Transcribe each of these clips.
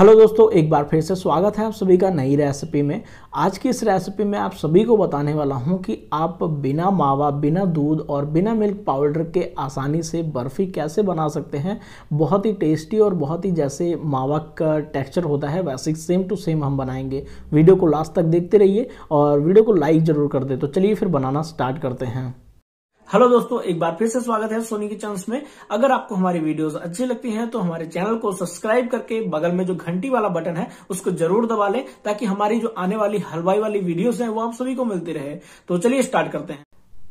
hello दोस्तों एक बार फिर से स्वागत है आप सभी का नई रेसिपी में आज की इस रेसिपी में आप सभी को बताने वाला हूं कि आप बिना मावा बिना दूध और बिना मिल्क पाउडर के आसानी से बर्फ़ी कैसे बना सकते हैं बहुत ही टेस्टी और बहुत ही जैसे मावा का टेक्सचर होता है वैसे सेम टू सेम हम बनाएंगे वीडियो को लास्ट तक देखते रहिए और वीडियो को लाइक ज़रूर कर दे तो चलिए फिर बनाना स्टार्ट करते हैं हेलो दोस्तों एक बार फिर से स्वागत है सोनी के चैनल में अगर आपको हमारी वीडियोस अच्छी लगती हैं तो हमारे चैनल को सब्सक्राइब करके बगल में जो घंटी वाला बटन है उसको जरूर दबा लें ताकि हमारी जो आने वाली हलवाई वाली वीडियोस हैं वो आप सभी को मिलती रहे तो चलिए स्टार्ट करते हैं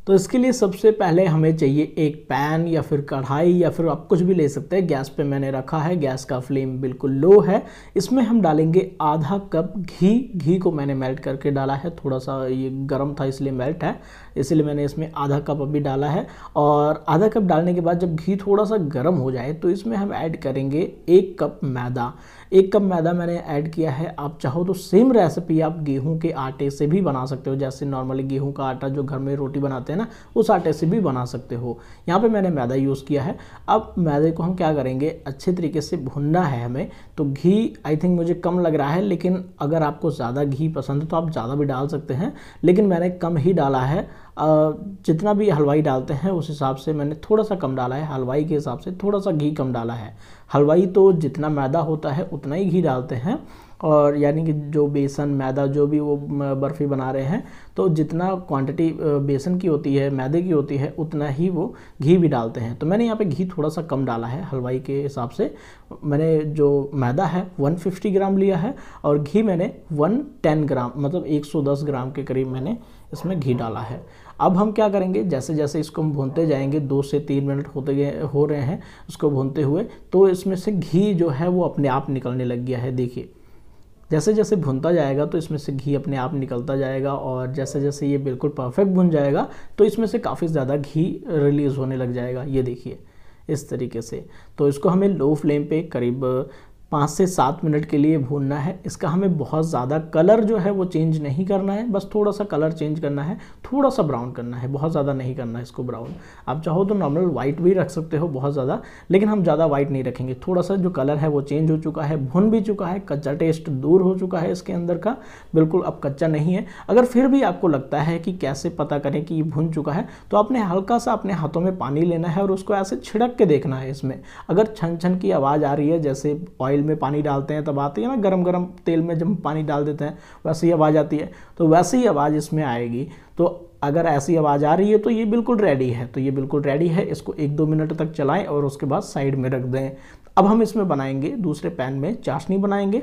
तो इसके लिए सबसे पहले हमें चाहिए एक पैन या फिर कढ़ाई या फिर आप कुछ भी ले सकते हैं गैस पे मैंने रखा है गैस का फ्लेम बिल्कुल लो है इसमें हम डालेंगे आधा कप घी घी को मैंने मेल्ट करके डाला है थोड़ा सा ये गर्म था इसलिए मेल्ट है इसलिए मैंने इसमें आधा कप अभी डाला है और आधा कप डालने के बाद जब घी थोड़ा सा गर्म हो जाए तो इसमें हम ऐड करेंगे एक कप मैदा एक कप मैदा मैंने ऐड किया है आप चाहो तो सेम रेसिपी आप गेहूं के आटे से भी बना सकते हो जैसे नॉर्मली गेहूं का आटा जो घर में रोटी बनाते हैं ना उस आटे से भी बना सकते हो यहाँ पर मैंने मैदा यूज़ किया है अब मैदे को हम क्या करेंगे अच्छे तरीके से भुनना है हमें तो घी आई थिंक मुझे कम लग रहा है लेकिन अगर आपको ज़्यादा घी पसंद है तो आप ज़्यादा भी डाल सकते हैं लेकिन मैंने कम ही डाला है जितना भी हलवाई डालते हैं उस हिसाब से मैंने थोड़ा सा कम डाला है हलवाई के हिसाब से थोड़ा सा घी कम डाला है हलवाई तो जितना मैदा होता है उतना ही घी डालते हैं और यानी कि जो बेसन मैदा जो भी वो बर्फ़ी बना रहे हैं तो जितना क्वांटिटी बेसन की होती है मैदे की होती है उतना ही वो घी भी डालते हैं तो मैंने यहाँ पे घी थोड़ा सा कम डाला है हलवाई के हिसाब से मैंने जो मैदा है 150 ग्राम लिया है और घी मैंने 110 ग्राम मतलब 110 ग्राम के करीब मैंने इसमें घी डाला है अब हम क्या करेंगे जैसे जैसे इसको हम भूनते जाएंगे दो से तीन मिनट होते गए हो रहे हैं इसको भूनते हुए तो इसमें से घी जो है वो अपने आप निकलने लग गया है देखिए जैसे जैसे भुनता जाएगा तो इसमें से घी अपने आप निकलता जाएगा और जैसे जैसे ये बिल्कुल परफेक्ट भुन जाएगा तो इसमें से काफ़ी ज़्यादा घी रिलीज़ होने लग जाएगा ये देखिए इस तरीके से तो इसको हमें लो फ्लेम पे करीब पाँच से सात मिनट के लिए भूनना है इसका हमें बहुत ज़्यादा कलर जो है वो चेंज नहीं करना है बस थोड़ा सा कलर चेंज करना है थोड़ा सा ब्राउन करना है बहुत ज़्यादा नहीं करना है इसको ब्राउन आप चाहो तो नॉर्मल वाइट भी रख सकते हो बहुत ज़्यादा लेकिन हम ज़्यादा वाइट नहीं रखेंगे थोड़ा सा जो कलर है वो चेंज हो चुका है भुन भी चुका है कच्चा टेस्ट दूर हो चुका है इसके अंदर का बिल्कुल अब कच्चा नहीं है अगर फिर भी आपको लगता है कि कैसे पता करें कि ये भुन चुका है तो आपने हल्का सा अपने हाथों में पानी लेना है और उसको ऐसे छिड़क के देखना है इसमें अगर छन छन की आवाज़ आ रही है जैसे ऑयल ऑयल में पानी डालते हैं तब आती है ना गरम गरम तेल में जब पानी डाल देते हैं वैसी आवाज़ आती है तो वैसी आवाज़ इसमें आएगी तो अगर ऐसी आवाज़ आ रही है तो ये बिल्कुल रेडी है तो ये बिल्कुल रेडी है इसको एक दो मिनट तक चलाएं और उसके बाद साइड में रख दें अब हम इसमें बनाएंगे दूसरे पैन में चाशनी बनाएंगे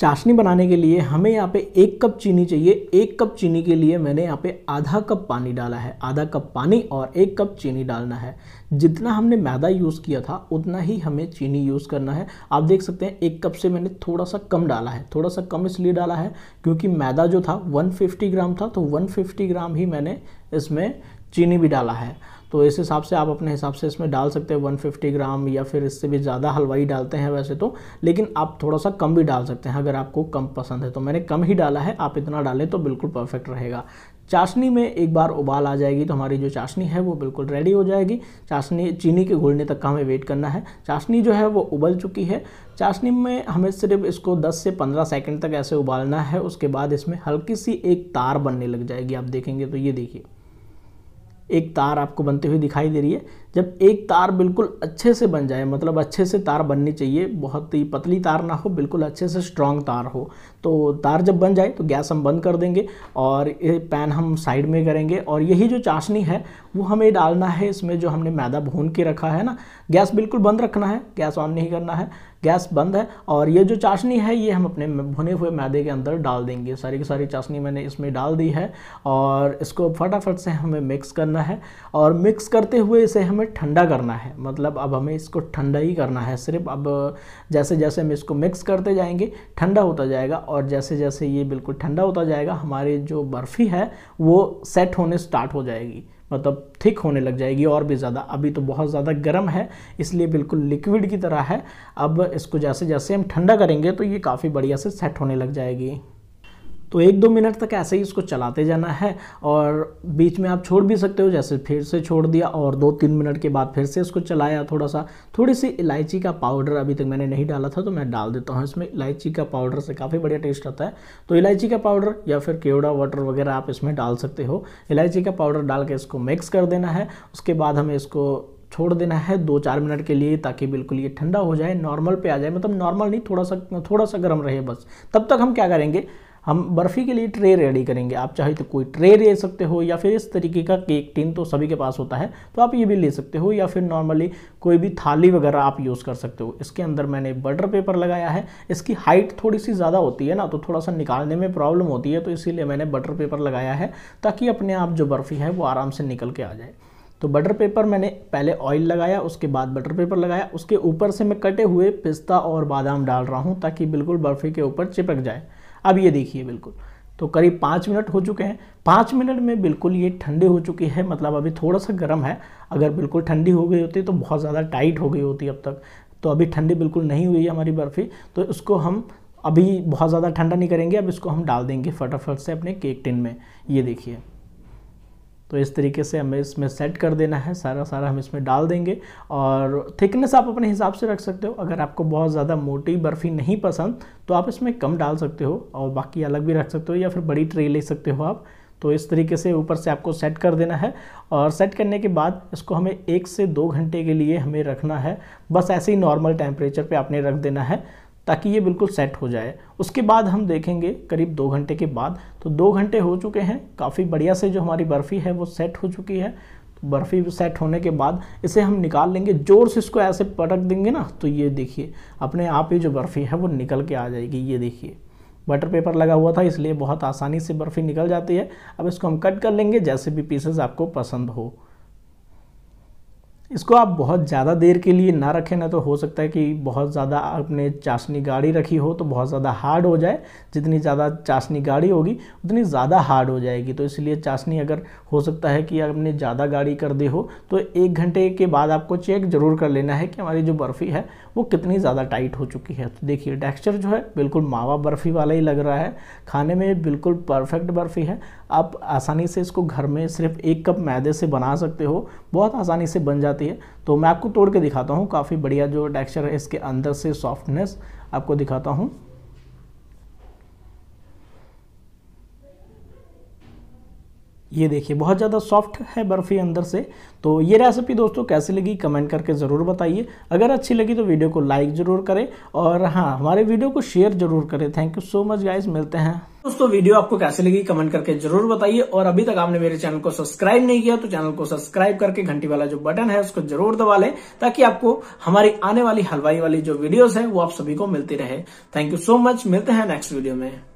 चाशनी बनाने के लिए हमें यहाँ पे एक कप चीनी चाहिए एक कप चीनी के लिए मैंने यहाँ पे आधा कप पानी डाला है आधा कप पानी और एक कप चीनी डालना है जितना हमने मैदा यूज़ किया था उतना ही हमें चीनी यूज़ करना है आप देख सकते हैं एक कप से मैंने थोड़ा सा कम डाला है थोड़ा सा कम इसलिए डाला है क्योंकि मैदा जो था वन ग्राम था तो वन ग्राम ही मैंने इसमें चीनी भी डाला है तो इस हिसाब से आप अपने हिसाब से इसमें डाल सकते हैं 150 ग्राम या फिर इससे भी ज़्यादा हलवाई डालते हैं वैसे तो लेकिन आप थोड़ा सा कम भी डाल सकते हैं अगर आपको कम पसंद है तो मैंने कम ही डाला है आप इतना डालें तो बिल्कुल परफेक्ट रहेगा चाशनी में एक बार उबाल आ जाएगी तो हमारी जो चाशनी है वो बिल्कुल रेडी हो जाएगी चाशनी चीनी के घुलने तक का हमें वेट करना है चाशनी जो है वो उबल चुकी है चाशनी में हमें सिर्फ इसको 10 से 15 सेकंड तक ऐसे उबालना है उसके बाद इसमें हल्की सी एक तार बनने लग जाएगी आप देखेंगे तो ये देखिए एक तार आपको बनते हुए दिखाई दे रही है जब एक तार बिल्कुल अच्छे से बन जाए मतलब अच्छे से तार बननी चाहिए बहुत ही पतली तार ना हो बिल्कुल अच्छे से स्ट्रांग तार हो तो तार जब बन जाए तो गैस हम बंद कर देंगे और ये पैन हम साइड में करेंगे और यही जो चाशनी है वो हमें डालना है इसमें जो हमने मैदा भून के रखा है ना गैस बिल्कुल बंद रखना है गैस ऑन नहीं करना है गैस बंद है और ये जो चाशनी है ये हम अपने भुने हुए मैदे के अंदर डाल देंगे सारी की सारी चाशनी मैंने इसमें डाल दी है और इसको फटाफट से हमें मिक्स करना है और मिक्स करते हुए इसे हमें ठंडा करना है मतलब अब हमें इसको ठंडा ही करना है सिर्फ अब जैसे जैसे हम इसको मिक्स करते जाएंगे ठंडा होता जाएगा और जैसे जैसे ये बिल्कुल ठंडा होता जाएगा हमारी जो बर्फ़ी है वो सेट होने स्टार्ट हो जाएगी मतलब थिक होने लग जाएगी और भी ज़्यादा अभी तो बहुत ज़्यादा गर्म है इसलिए बिल्कुल लिक्विड की तरह है अब इसको जैसे जैसे हम ठंडा करेंगे तो ये काफ़ी बढ़िया से सेट होने लग जाएगी तो एक दो मिनट तक ऐसे ही इसको चलाते जाना है और बीच में आप छोड़ भी सकते हो जैसे फिर से छोड़ दिया और दो तीन मिनट के बाद फिर से इसको चलाया थोड़ा सा थोड़ी सी इलायची का पाउडर अभी तक मैंने नहीं डाला था तो मैं डाल देता हूँ इसमें इलायची का पाउडर से काफ़ी बढ़िया टेस्ट आता है तो इलायची का पाउडर या फिर केवड़ा वाटर वगैरह आप इसमें डाल सकते हो इलायची का पाउडर डाल के इसको मिक्स कर देना है उसके बाद हमें इसको छोड़ देना है दो चार मिनट के लिए ताकि बिल्कुल ये ठंडा हो जाए नॉर्मल पे आ जाए मतलब नॉर्मल नहीं थोड़ा सा थोड़ा सा गर्म रहे बस तब तक हम क्या करेंगे हम बर्फ़ी के लिए ट्रे रेडी करेंगे आप चाहे तो कोई ट्रे ले सकते हो या फिर इस तरीके का केक टिन तो सभी के पास होता है तो आप ये भी ले सकते हो या फिर नॉर्मली कोई भी थाली वगैरह आप यूज़ कर सकते हो इसके अंदर मैंने बटर पेपर लगाया है इसकी हाइट थोड़ी सी ज़्यादा होती है ना तो थोड़ा सा निकालने में प्रॉब्लम होती है तो इसीलिए मैंने बटर पेपर लगाया है ताकि अपने आप जो बर्फ़ी है वो आराम से निकल के आ जाए तो बटर पेपर मैंने पहले ऑयल लगाया उसके बाद बटर पेपर लगाया उसके ऊपर से मैं कटे हुए पिस्ता और बादाम डाल रहा हूँ ताकि बिल्कुल बर्फ़ी के ऊपर चिपक जाए अब ये देखिए बिल्कुल तो करीब पाँच मिनट हो चुके हैं पाँच मिनट में बिल्कुल ये ठंडे हो चुकी है मतलब अभी थोड़ा सा गर्म है अगर बिल्कुल ठंडी हो गई होती तो बहुत ज़्यादा टाइट हो गई होती अब तक तो अभी ठंडी बिल्कुल नहीं हुई है हमारी बर्फ़ी तो उसको हम अभी बहुत ज़्यादा ठंडा नहीं करेंगे अब इसको हम डाल देंगे फटाफट से अपने केक टिन में ये देखिए तो इस तरीके से हमें इसमें सेट कर देना है सारा सारा हम इसमें डाल देंगे और थिकनेस आप अपने हिसाब से रख सकते हो अगर आपको बहुत ज़्यादा मोटी बर्फ़ी नहीं पसंद तो आप इसमें कम डाल सकते हो और बाकी अलग भी रख सकते हो या फिर बड़ी ट्रे ले सकते हो आप तो इस तरीके से ऊपर से आपको सेट कर देना है और सेट करने के बाद इसको हमें एक से दो घंटे के लिए हमें रखना है बस ऐसे ही नॉर्मल टेम्परेचर पे आपने रख देना है ताकि ये बिल्कुल सेट हो जाए उसके बाद हम देखेंगे करीब दो घंटे के बाद तो दो घंटे हो चुके हैं काफ़ी बढ़िया से जो हमारी बर्फ़ी है वो सेट हो चुकी है तो बर्फ़ी सेट होने के बाद इसे हम निकाल लेंगे ज़ोर से इसको ऐसे पटक देंगे ना तो ये देखिए अपने आप ही जो बर्फ़ी है वो निकल के आ जाएगी ये देखिए बटर पेपर लगा हुआ था इसलिए बहुत आसानी से बर्फ़ी निकल जाती है अब इसको हम कट कर लेंगे जैसे भी पीसेस आपको पसंद हो इसको आप बहुत ज़्यादा देर के लिए ना रखें ना तो हो सकता है कि बहुत ज़्यादा आपने चाशनी गाड़ी रखी हो तो बहुत ज़्यादा हार्ड हो जाए जितनी ज़्यादा चाशनी गाड़ी होगी उतनी ज़्यादा हार्ड हो जाएगी तो इसलिए चाशनी अगर हो सकता है कि आपने ज़्यादा गाड़ी कर दी हो तो एक घंटे के बाद आपको चेक ज़रूर कर लेना है कि हमारी जो बर्फ़ी है वो कितनी ज़्यादा टाइट हो चुकी है तो देखिए टेक्स्चर जो है बिल्कुल मावा बर्फ़ी वाला ही लग रहा है खाने में बिल्कुल परफेक्ट बर्फ़ी है आप आसानी से इसको घर में सिर्फ एक कप मैदे से बना सकते हो बहुत आसानी से बन जाती है तो मैं आपको तोड़ के दिखाता हूँ काफ़ी बढ़िया जो टेक्स्चर है इसके अंदर से सॉफ्टनेस आपको दिखाता हूँ ये देखिए बहुत ज़्यादा सॉफ्ट है बर्फ़ी अंदर से तो ये रेसिपी दोस्तों कैसी लगी कमेंट करके ज़रूर बताइए अगर अच्छी लगी तो वीडियो को लाइक ज़रूर करें और हाँ हमारे वीडियो को शेयर ज़रूर करें thank you so much guys मिलते हैं दोस्तों वीडियो आपको कैसे लगी कमेंट करके जरूर बताइए और अभी तक आपने मेरे चैनल को सब्सक्राइब नहीं किया तो चैनल को सब्सक्राइब करके घंटी वाला जो बटन है उसको जरूर दबा लें ताकि आपको हमारी आने वाली हलवाई वाली जो वीडियोज है वो आप सभी को मिलती रहे थैंक यू सो मच मिलते हैं नेक्स्ट वीडियो में